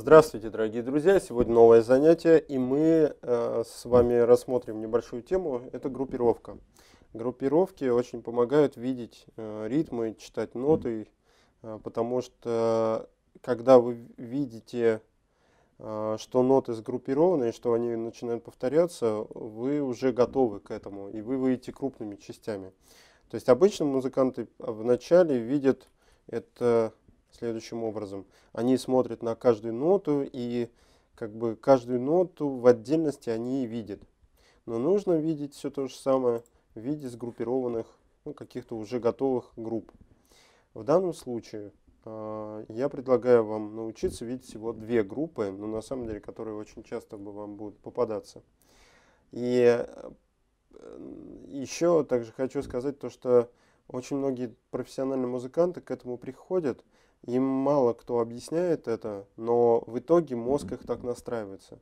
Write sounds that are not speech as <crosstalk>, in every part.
Здравствуйте, дорогие друзья! Сегодня новое занятие, и мы э, с вами рассмотрим небольшую тему. Это группировка. Группировки очень помогают видеть э, ритмы, читать ноты, э, потому что э, когда вы видите, э, что ноты сгруппированы и что они начинают повторяться, вы уже готовы к этому, и вы выйдете крупными частями. То есть обычно музыканты вначале видят это следующим образом. Они смотрят на каждую ноту, и как бы каждую ноту в отдельности они видят. Но нужно видеть все то же самое в виде сгруппированных, ну, каких-то уже готовых групп. В данном случае э, я предлагаю вам научиться видеть всего две группы, но ну, на самом деле, которые очень часто бы вам будут попадаться. И э, еще также хочу сказать то, что очень многие профессиональные музыканты к этому приходят, им мало кто объясняет это, но в итоге мозг их так настраивается.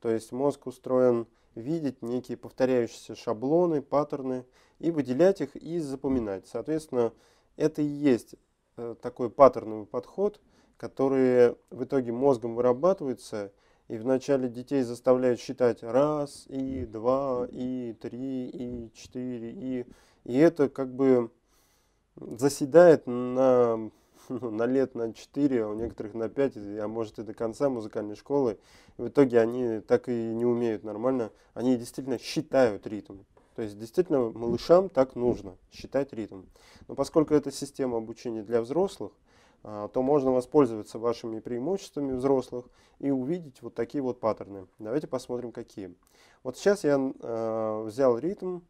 То есть мозг устроен видеть некие повторяющиеся шаблоны, паттерны и выделять их и запоминать. Соответственно, это и есть э, такой паттерновый подход, который в итоге мозгом вырабатывается, и вначале детей заставляют считать раз, и два, и три, и четыре, и... И это как бы заседает на <laughs> ну, на лет на 4, а у некоторых на 5, а может и до конца музыкальной школы. И в итоге они так и не умеют нормально, они действительно считают ритм. То есть действительно малышам так нужно считать ритм. Но поскольку это система обучения для взрослых, а, то можно воспользоваться вашими преимуществами взрослых и увидеть вот такие вот паттерны. Давайте посмотрим какие. Вот сейчас я а, взял ритм,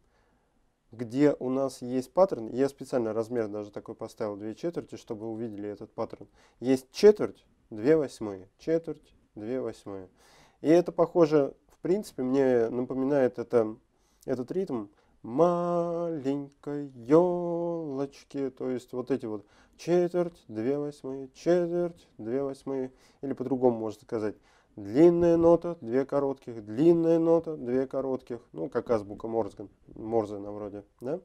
где у нас есть паттерн, я специально размер даже такой поставил, две четверти, чтобы увидели этот паттерн. Есть четверть, две восьмые, четверть, две восьмые. И это похоже, в принципе, мне напоминает это, этот ритм маленькой елочки, то есть вот эти вот четверть, две восьмые, четверть, две восьмые, или по-другому можно сказать длинная нота, две коротких, длинная нота, две коротких, ну, как азбука Морзе, Морзе на вроде, да?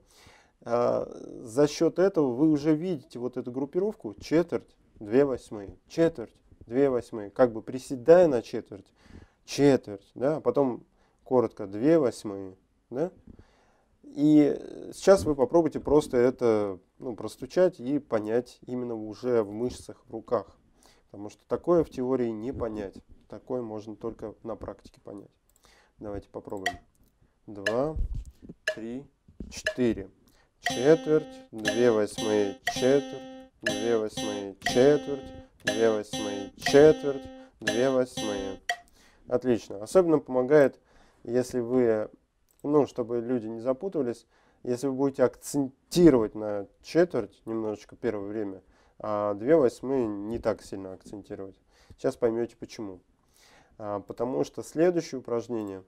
А, за счет этого вы уже видите вот эту группировку четверть, две восьмые, четверть, две восьмые, как бы приседая на четверть, четверть, да, а потом коротко две восьмые, да? И сейчас вы попробуйте просто это ну, простучать и понять именно уже в мышцах, в руках. Потому что такое в теории не понять. Такое можно только на практике понять. Давайте попробуем. Два, три, четыре. Четверть, две восьмые четверть, две восьмые четверть, две восьмые четверть, две восьмые. Отлично. Особенно помогает, если вы, ну, чтобы люди не запутывались, если вы будете акцентировать на четверть немножечко первое время, а две восьмые не так сильно акцентировать. Сейчас поймете почему. А, потому что следующее упражнение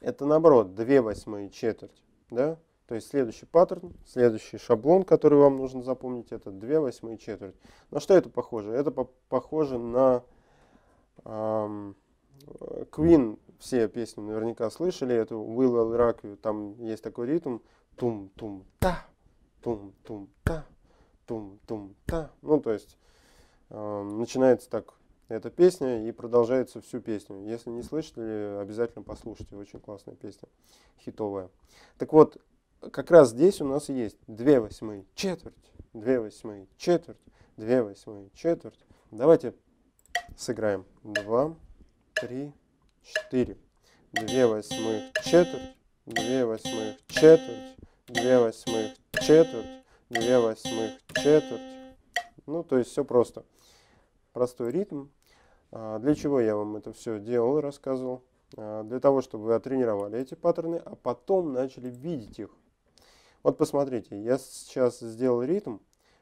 это наоборот 2 восьмые четверть. Да? То есть следующий паттерн, следующий шаблон, который вам нужно запомнить, это 2 восьмые четверть. На что это похоже? Это по похоже на эм, Queen, все песни наверняка слышали, эту Will All You, там есть такой ритм, тум-тум-та, тум-тум-та, тум-тум-та. Ну, то есть э, начинается так эта песня и продолжается всю песню. Если не слышали, обязательно послушайте. Очень классная песня, хитовая. Так вот, как раз здесь у нас есть две восьмые четверть, две восьмые четверть, две восьмые четверть. Давайте сыграем. два, три, четыре, две восьмые четверть, две восьмые четверть, две восьмые четверть, две восьмых четверть. Ну, то есть все просто. Простой ритм, а, для чего я вам это все делал, рассказывал? А, для того, чтобы вы отренировали эти паттерны, а потом начали видеть их. Вот посмотрите, я сейчас сделал ритм,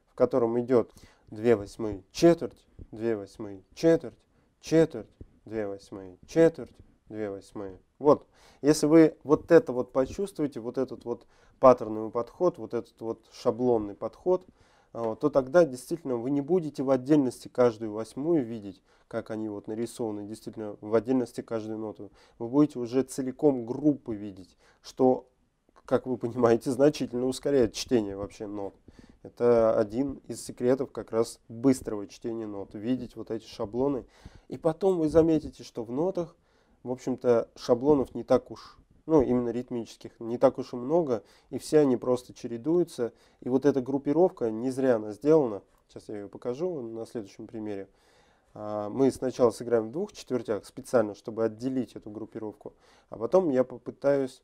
в котором идет 2 восьмые четверть, 2 восьмые четверть, четверть, 2 восьмые четверть, 2 восьмые. Вот, если вы вот это вот почувствуете, вот этот вот паттерновый подход, вот этот вот шаблонный подход – то тогда действительно вы не будете в отдельности каждую восьмую видеть, как они вот нарисованы, действительно в отдельности каждую ноту. Вы будете уже целиком группы видеть, что, как вы понимаете, <laughs> значительно ускоряет чтение вообще нот. Это один из секретов как раз быстрого чтения нот, видеть вот эти шаблоны. И потом вы заметите, что в нотах, в общем-то, шаблонов не так уж ну, именно ритмических, не так уж и много, и все они просто чередуются. И вот эта группировка не зря она сделана. Сейчас я ее покажу на следующем примере. А, мы сначала сыграем в двух четвертях специально, чтобы отделить эту группировку, а потом я попытаюсь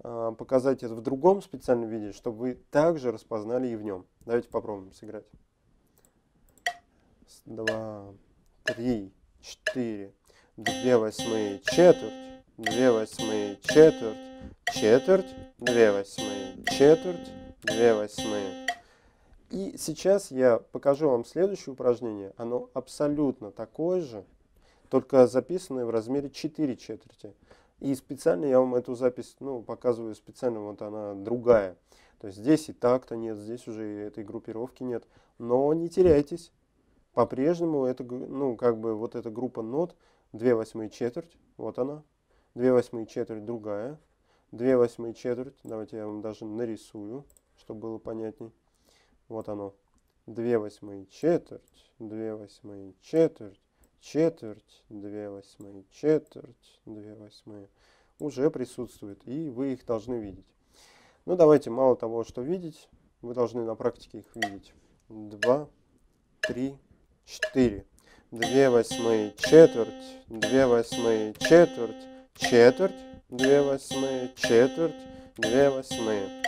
а, показать это в другом специальном виде, чтобы вы также распознали и в нем. Давайте попробуем сыграть. Раз, два, три, четыре, две восьмые, четверть две восьмые, четверть, четверть, две восьмые, четверть, две восьмые. И сейчас я покажу вам следующее упражнение. Оно абсолютно такое же, только записанное в размере 4 четверти. И специально я вам эту запись ну, показываю специально, вот она другая. То есть здесь и так-то нет, здесь уже и этой группировки нет. Но не теряйтесь. По-прежнему это, ну, как бы вот эта группа нот, 2 восьмые четверть, вот она, 2 восьмые четверть другая, 2 восьмые четверть, давайте я вам даже нарисую, чтобы было понятней. Вот оно, 2 восьмые четверть, 2 восьмые четверть, четверть, 2 восьмые четверть, 2 восьмые уже присутствует, и вы их должны видеть. Ну давайте, мало того, что видеть, вы должны на практике их видеть. 2, 3, 4. 2 восьмые четверть, 2 восьмые четверть, четверть, две восьмые, четверть, две восьмые.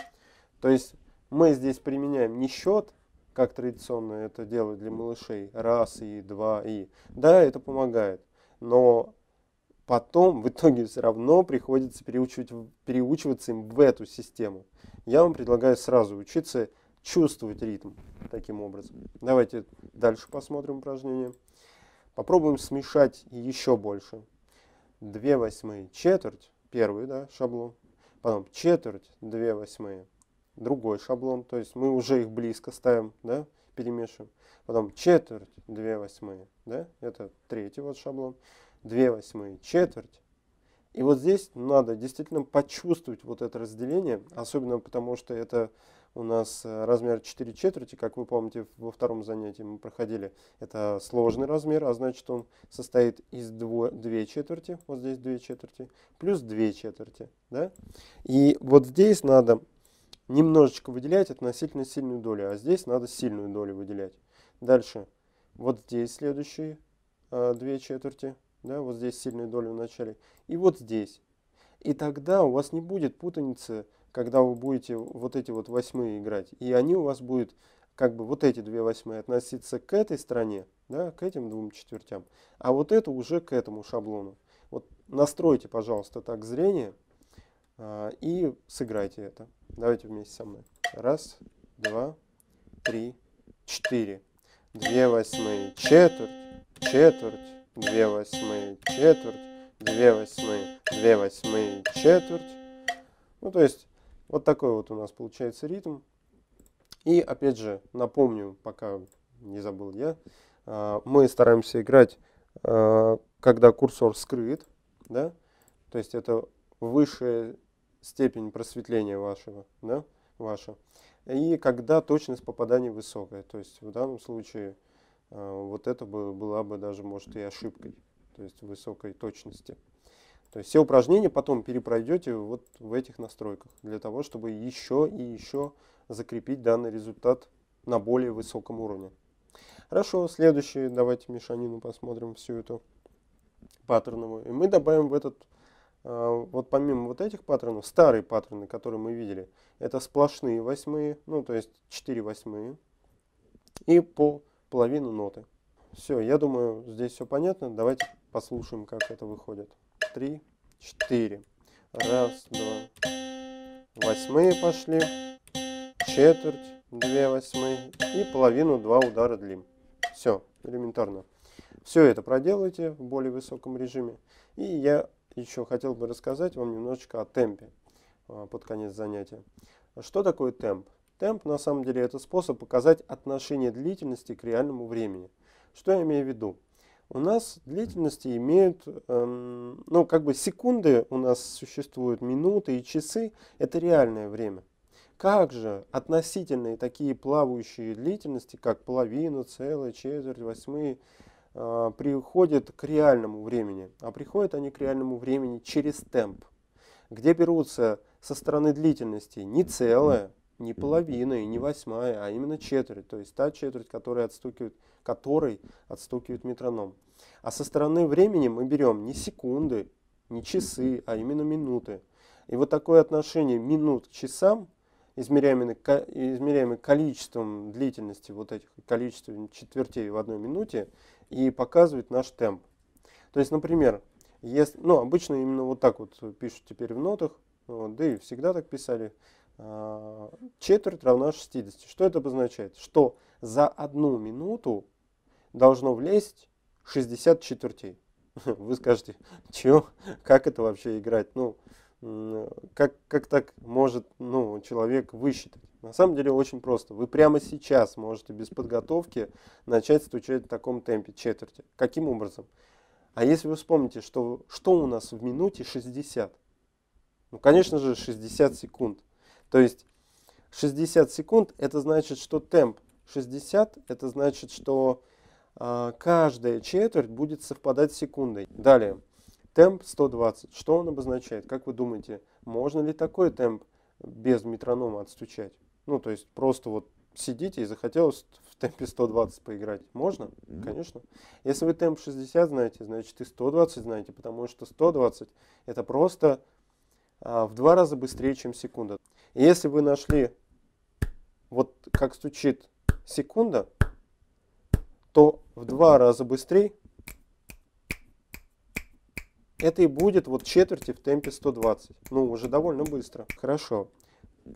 То есть мы здесь применяем не счет, как традиционно это делают для малышей, раз и два и. Да, это помогает, но потом в итоге все равно приходится переучивать, переучиваться им в эту систему. Я вам предлагаю сразу учиться чувствовать ритм таким образом. Давайте дальше посмотрим упражнение. Попробуем смешать еще больше. 2 восьмые, четверть, первый да, шаблон, потом четверть, 2 восьмые, другой шаблон, то есть мы уже их близко ставим, да, перемешиваем. Потом четверть, 2 восьмые, да, это третий вот шаблон, 2 восьмые, четверть. И вот здесь надо действительно почувствовать вот это разделение, особенно потому что это у нас э, размер 4 четверти, как вы помните, во втором занятии мы проходили, это сложный размер, а значит он состоит из 2 четверти, вот здесь 2 четверти, плюс 2 четверти. Да? И вот здесь надо немножечко выделять относительно сильную долю, а здесь надо сильную долю выделять. Дальше, вот здесь следующие э, 2 четверти, да, вот здесь сильную долю в начале, и вот здесь. И тогда у вас не будет путаницы когда вы будете вот эти вот восьмые играть, и они у вас будут, как бы вот эти две восьмые относиться к этой стране да, к этим двум четвертям, а вот это уже к этому шаблону. Вот настройте, пожалуйста, так зрение э, и сыграйте это. Давайте вместе со мной. Раз, два, три, четыре. Две восьмые четверть, четверть, две восьмые четверть, две восьмые, две восьмые четверть. Ну, то есть вот такой вот у нас получается ритм. И опять же, напомню, пока не забыл я, а, мы стараемся играть, а, когда курсор скрыт, да, то есть это высшая степень просветления вашего, да, ваша. И когда точность попадания высокая, то есть в данном случае а, вот это была бы даже, может, и ошибкой, то есть высокой точности. То есть все упражнения потом перепройдете вот в этих настройках, для того, чтобы еще и еще закрепить данный результат на более высоком уровне. Хорошо, следующее, давайте мешанину посмотрим всю эту паттерновую. И мы добавим в этот, э, вот помимо вот этих паттернов, старые паттерны, которые мы видели, это сплошные восьмые, ну то есть 4 восьмые и по половину ноты. Все, я думаю, здесь все понятно. Давайте послушаем, как это выходит три, четыре. Раз, два. Восьмые пошли. Четверть, две восьмые. И половину два удара длим. Все, элементарно. Все это проделайте в более высоком режиме. И я еще хотел бы рассказать вам немножечко о темпе а, под конец занятия. Что такое темп? Темп на самом деле это способ показать отношение длительности к реальному времени. Что я имею в виду? у нас длительности имеют, эм, ну, как бы секунды у нас существуют, минуты и часы, это реальное время. Как же относительные такие плавающие длительности, как половина, целая, четверть, восьмые, э, приходят к реальному времени? А приходят они к реальному времени через темп, где берутся со стороны длительности не целое, не половина и не восьмая, а именно четверть, то есть та четверть, которая отстукивает который отстукивает метроном. А со стороны времени мы берем не секунды, не часы, а именно минуты. И вот такое отношение минут к часам, измеряемое, измеряемое количеством длительности вот этих количеством четвертей в одной минуте, и показывает наш темп. То есть, например, если, ну, обычно именно вот так вот пишут теперь в нотах, вот, да и всегда так писали, а, четверть равна 60. Что это обозначает? Что за одну минуту должно влезть 60 четвертей. <laughs> Вы скажете, чего, как это вообще играть? Ну, как, как так может ну, человек высчитать? На самом деле очень просто. Вы прямо сейчас можете без подготовки начать стучать в таком темпе четверти. Каким образом? А если вы вспомните, что, что у нас в минуте 60? Ну, конечно же, 60 секунд. То есть 60 секунд это значит, что темп 60, это значит, что а, каждая четверть будет совпадать с секундой. Далее, темп 120. Что он обозначает? Как вы думаете, можно ли такой темп без метронома отстучать? Ну, то есть просто вот сидите и захотелось в темпе 120 поиграть. Можно? Конечно. Если вы темп 60 знаете, значит и 120 знаете, потому что 120 это просто а, в два раза быстрее, чем секунда. если вы нашли вот как стучит секунда, то в два раза быстрее это и будет вот четверти в темпе 120. Ну, уже довольно быстро. Хорошо.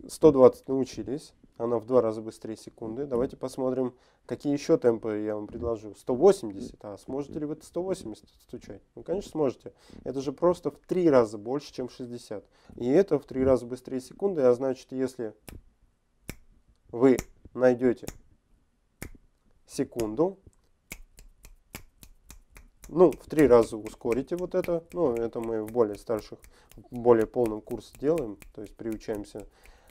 120 научились. Она в два раза быстрее секунды. Давайте посмотрим, какие еще темпы я вам предложу. 180. А сможете ли вы 180 стучать? Ну, конечно, сможете. Это же просто в три раза больше, чем 60. И это в три раза быстрее секунды. А значит, если вы найдете секунду, ну, в три раза ускорите вот это. Ну, это мы в более старших, в более полном курсе делаем. То есть приучаемся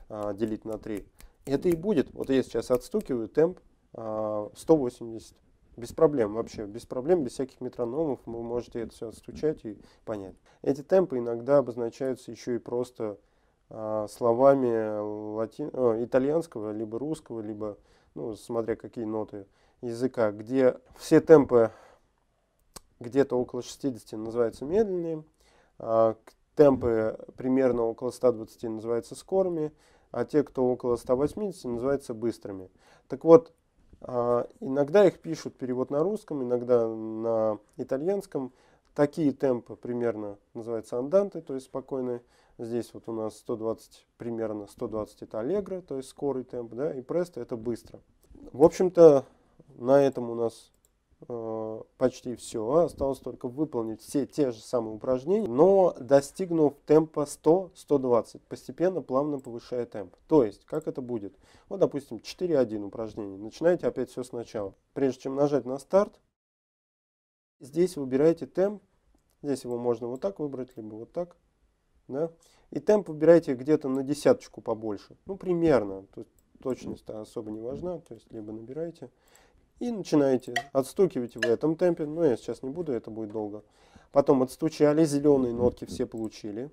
а, делить на 3. Это и будет. Вот я сейчас отстукиваю темп а, 180. Без проблем вообще, без проблем, без всяких метрономов вы можете это все отстучать и понять. Эти темпы иногда обозначаются еще и просто а, словами лати... а, итальянского, либо русского, либо, ну, смотря какие ноты языка, где все темпы где-то около 60 называются медленные, а, темпы примерно около 120 называются скорыми, а те, кто около 180, называются быстрыми. Так вот, а, иногда их пишут перевод на русском, иногда на итальянском. Такие темпы примерно называются анданты, то есть спокойные. Здесь вот у нас 120, примерно 120 это аллегро, то есть скорый темп, да, и престо это быстро. В общем-то, на этом у нас Э, почти все, осталось только выполнить все те же самые упражнения, но достигнув темпа 100-120, постепенно, плавно повышая темп. То есть, как это будет? Вот, допустим, 4-1 упражнение, начинаете опять все сначала. Прежде чем нажать на старт, здесь выбираете темп, здесь его можно вот так выбрать, либо вот так, да? и темп выбираете где-то на десяточку побольше, ну, примерно, тут точность особо не важна, то есть, либо набираете, и начинаете отстукивать в этом темпе, но ну, я сейчас не буду, это будет долго. Потом отстучали, зеленые нотки все получили.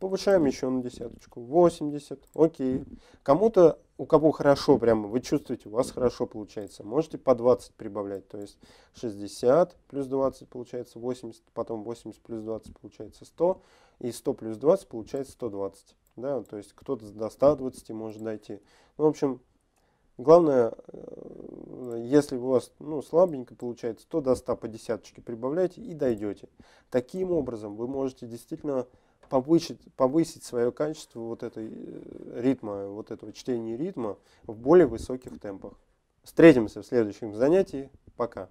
Повышаем еще на десяточку. 80, окей. Кому-то, у кого хорошо, прямо вы чувствуете, у вас хорошо получается, можете по 20 прибавлять. То есть 60 плюс 20 получается 80, потом 80 плюс 20 получается 100, и 100 плюс 20 получается 120. Да, то есть кто-то до 120 может дойти. Ну, в общем, Главное, э, если у вас ну, слабенько получается, то до 100 по десяточке прибавляйте и дойдете. Таким образом вы можете действительно повысить, повысить свое качество вот этой э, ритма, вот этого чтения ритма в более высоких темпах. Встретимся в следующем занятии. Пока.